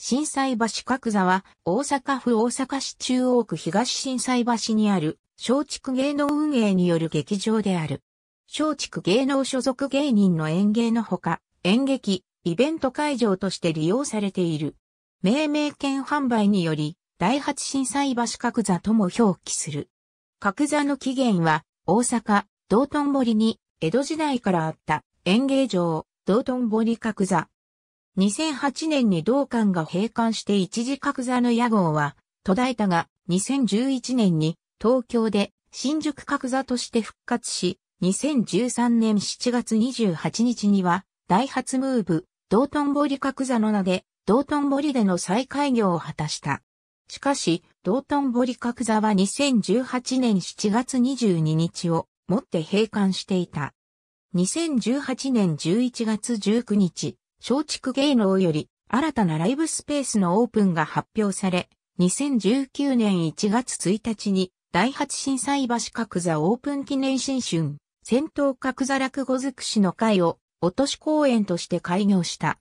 震災橋角座は大阪府大阪市中央区東震災橋にある松竹芸能運営による劇場である。松竹芸能所属芸人の演芸のほか、演劇、イベント会場として利用されている。命名権販売により、第八震災橋角座とも表記する。角座の起源は大阪、道頓堀に江戸時代からあった演芸場、道頓堀角座2008年に同館が閉館して一時格座の屋号は途絶えたが、2011年に東京で新宿格座として復活し、2013年7月28日には、ダイハツムーブ、道頓堀格座の名で、道頓堀での再開業を果たした。しかし、道頓堀格座は2018年7月22日をもって閉館していた。2018年11月19日、松竹芸能より新たなライブスペースのオープンが発表され、2019年1月1日に第8震災橋角座オープン記念新春、戦闘角座落語尽くしの会を落とし公演として開業した。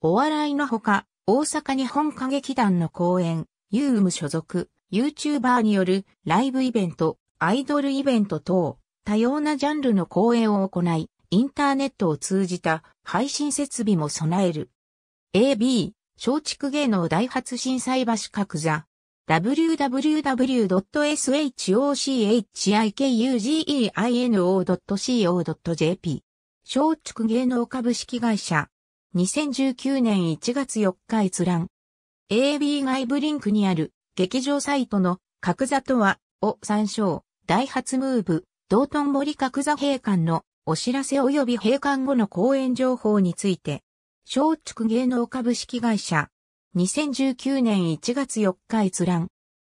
お笑いのほか、大阪日本歌劇団の公演、ユーム所属、YouTuber によるライブイベント、アイドルイベント等、多様なジャンルの公演を行い、インターネットを通じた配信設備も備える。AB、松竹芸能大発震災橋各座。www.shochikugeino.co.jp 松竹芸能株式会社2019年1月4日閲覧 AB 外部リンクにある劇場サイトの角座とはを参照大発ムーブ道頓森角座閉館のお知らせ及び閉館後の公演情報について、松竹芸能株式会社、2019年1月4日閲覧、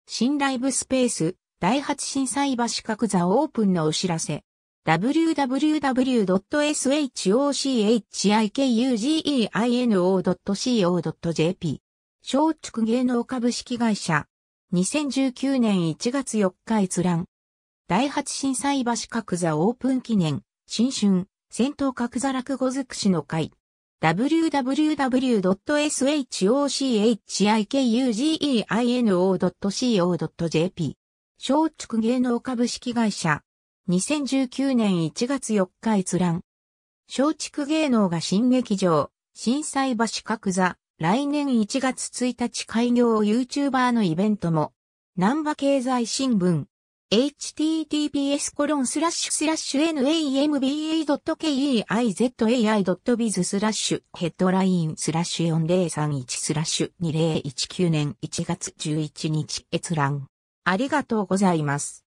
新ライブスペース、第8震災橋角座オープンのお知らせ、www.shochikugeino.co.jp、松竹芸能株式会社、2019年1月4日閲覧、第8震災橋角座オープン記念、新春、戦闘格座落語尽くしの会。www.shochikugeino.co.jp 松竹芸能株式会社2019年1月4日閲覧松竹芸能が新劇場震災橋角座来年1月1日開業 YouTuber のイベントも南波経済新聞 https コロンスラッシュスラッシュ n a m b a k e i z a i b i z スラッシュヘッドラインスラッシュ4031スラッシュ2019年1月11日閲覧。ありがとうございます。